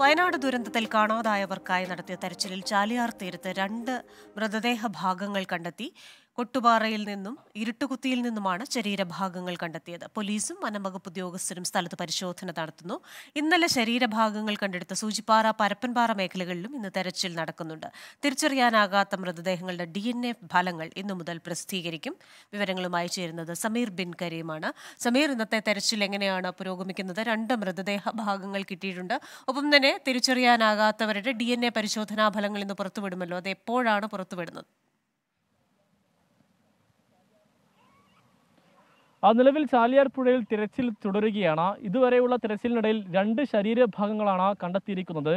വയനാട് ദുരന്തത്തിൽ കാണാതായവർക്കായി നടത്തിയ തെരച്ചിലിൽ ചാലിയാർ തീരത്ത് രണ്ട് മൃതദേഹ ഭാഗങ്ങൾ കണ്ടെത്തി കൊട്ടുപാറയിൽ നിന്നും ഇരുട്ടുകുത്തിയിൽ നിന്നുമാണ് ശരീരഭാഗങ്ങൾ കണ്ടെത്തിയത് പോലീസും വനംവകുപ്പ് ഉദ്യോഗസ്ഥരും സ്ഥലത്ത് പരിശോധന നടത്തുന്നു ഇന്നലെ ശരീരഭാഗങ്ങൾ കണ്ടെടുത്ത സൂചിപ്പാറ പരപ്പൻപാറ മേഖലകളിലും ഇന്ന് തെരച്ചിൽ നടക്കുന്നുണ്ട് തിരിച്ചറിയാനാകാത്ത മൃതദേഹങ്ങളുടെ ഡി എൻ എ ഫലങ്ങൾ ഇന്നു മുതൽ പ്രസിദ്ധീകരിക്കും വിവരങ്ങളുമായി ചേരുന്നത് സമീർ ബിൻ കരീമാണ് സമീർ ഇന്നത്തെ തെരച്ചിൽ എങ്ങനെയാണ് പുരോഗമിക്കുന്നത് രണ്ട് മൃതദേഹ ഭാഗങ്ങൾ കിട്ടിയിട്ടുണ്ട് ഒപ്പം തന്നെ തിരിച്ചറിയാനാകാത്തവരുടെ ഡി എൻ എ പരിശോധനാ ഫലങ്ങൾ ഇന്ന് പുറത്തുവിടുമല്ലോ അത് എപ്പോഴാണ് പുറത്തുവിടുന്നത് നിലവിൽ ചാലിയാർ പുഴയിൽ തിരച്ചിൽ തുടരുകയാണ് ഇതുവരെയുള്ള തിരച്ചിലിനിടയിൽ രണ്ട് ശരീരഭാഗങ്ങളാണ് കണ്ടെത്തിയിരിക്കുന്നത്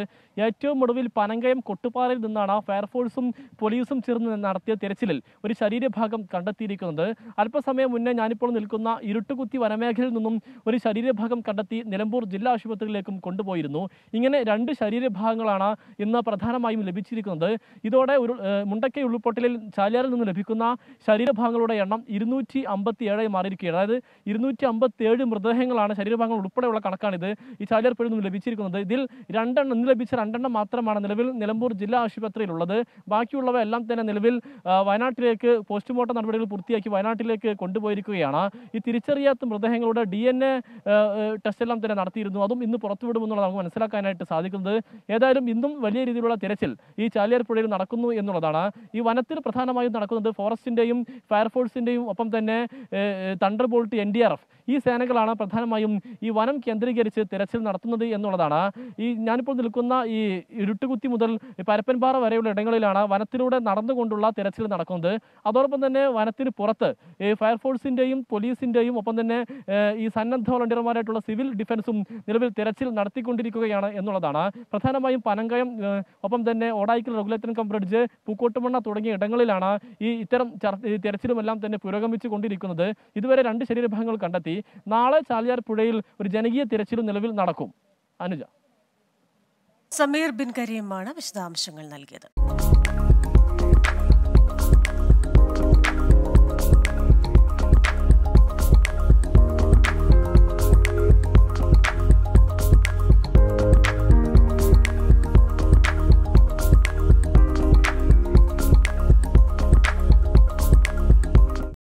ഏറ്റവും ഒടുവിൽ പനങ്കയം കൊട്ടുപാറയിൽ നിന്നാണ് ഫയർഫോഴ്സും പോലീസും ചേർന്ന് നടത്തിയ തിരച്ചിലിൽ ഒരു ശരീരഭാഗം കണ്ടെത്തിയിരിക്കുന്നത് അല്പസമയം മുന്നേ ഞാനിപ്പോൾ നിൽക്കുന്ന ഇരുട്ടുകുത്തി വനമേഖലയിൽ നിന്നും ഒരു ശരീരഭാഗം കണ്ടെത്തി നിലമ്പൂർ ജില്ലാ ആശുപത്രിയിലേക്കും കൊണ്ടുപോയിരുന്നു ഇങ്ങനെ രണ്ട് ശരീരഭാഗങ്ങളാണ് ഇന്ന് പ്രധാനമായും ലഭിച്ചിരിക്കുന്നത് ഇതോടെ ഒരു മുണ്ടക്കൈ ഉൾപ്പൊട്ടലിൽ ചാലിയാറിൽ നിന്ന് ലഭിക്കുന്ന ശരീരഭാഗങ്ങളുടെ എണ്ണം ഇരുന്നൂറ്റി അമ്പത്തിയേഴായി മാറിയിരിക്കുകയാണ് അതായത് ഇരുന്നൂറ്റി അമ്പത്തിയേഴ് മൃതദേഹങ്ങളാണ് ശരീരഭാഗങ്ങൾ ഉൾപ്പെടെയുള്ള കണക്കാണിത് ഈ ചാലിയാർ പുഴയിൽ നിന്ന് ലഭിച്ചിരിക്കുന്നത് ഇതിൽ രണ്ടെണ്ണം ഇന്ന് ലഭിച്ച രണ്ടെണ്ണം മാത്രമാണ് നിലവിൽ നിലമ്പൂർ ജില്ലാ ആശുപത്രിയിലുള്ളത് ബാക്കിയുള്ളവ എല്ലാം തന്നെ നിലവിൽ വയനാട്ടിലേക്ക് പോസ്റ്റ്മോർട്ടം നടപടികൾ പൂർത്തിയാക്കി വയനാട്ടിലേക്ക് കൊണ്ടുപോയിരിക്കുകയാണ് ഈ തിരിച്ചറിയാത്ത മൃതദേഹങ്ങളുടെ ഡി എൻ എ ടെസ്റ്റ് എല്ലാം തന്നെ നടത്തിയിരുന്നു അതും ഇന്ന് പുറത്തുവിടുമെന്നുള്ള നമുക്ക് മനസ്സിലാക്കാനായിട്ട് സാധിക്കുന്നത് ഏതായാലും ഇന്നും വലിയ രീതിയിലുള്ള തിരച്ചിൽ ഈ ചാലിയാർ പുഴയിൽ നടക്കുന്നു എന്നുള്ളതാണ് ഈ വനത്തിൽ പ്രധാനമായും നടക്കുന്നത് ഫോറസ്റ്റിൻ്റെയും ഫയർഫോഴ്സിൻ്റെയും ഒപ്പം തന്നെ thunder bolt N D R F ഈ സേനകളാണ് പ്രധാനമായും ഈ വനം കേന്ദ്രീകരിച്ച് തിരച്ചിൽ നടത്തുന്നത് എന്നുള്ളതാണ് ഈ ഞാനിപ്പോൾ നിൽക്കുന്ന ഈ ഇരുട്ടുകുത്തി മുതൽ പരപ്പൻപാറ വരെയുള്ള ഇടങ്ങളിലാണ് വനത്തിലൂടെ നടന്നുകൊണ്ടുള്ള തിരച്ചിൽ നടക്കുന്നത് അതോടൊപ്പം തന്നെ വനത്തിന് പുറത്ത് ഈ ഫയർഫോഴ്സിൻ്റെയും പോലീസിൻ്റെയും ഒപ്പം തന്നെ ഈ സന്നദ്ധ വോളണ്ടിയർമാരായിട്ടുള്ള സിവിൽ ഡിഫൻസും നിലവിൽ തിരച്ചിൽ നടത്തിക്കൊണ്ടിരിക്കുകയാണ് എന്നുള്ളതാണ് പ്രധാനമായും പനങ്കയം ഒപ്പം തന്നെ Odayikkal regulator cum bridge Pookkottumanna തുടങ്ങിയ ഇടങ്ങളിലാണ് ഈ ഇത്തരം തിരച്ചിലുമെല്ലാം തന്നെ പുരോഗമിച്ചു കൊണ്ടിരിക്കുന്നത് ഇതുവരെ രണ്ട് ശരീരഭാഗങ്ങൾ കണ്ടെത്തി നാളെ ചാലിയാർ പുഴയിൽ ഒരു ജനകീയ തിരച്ചിൽ നിലവിൽ നടക്കും അനുജ സമീർ ബിൻ കരീമാണ് വിശദാംശങ്ങൾ നൽകിയത്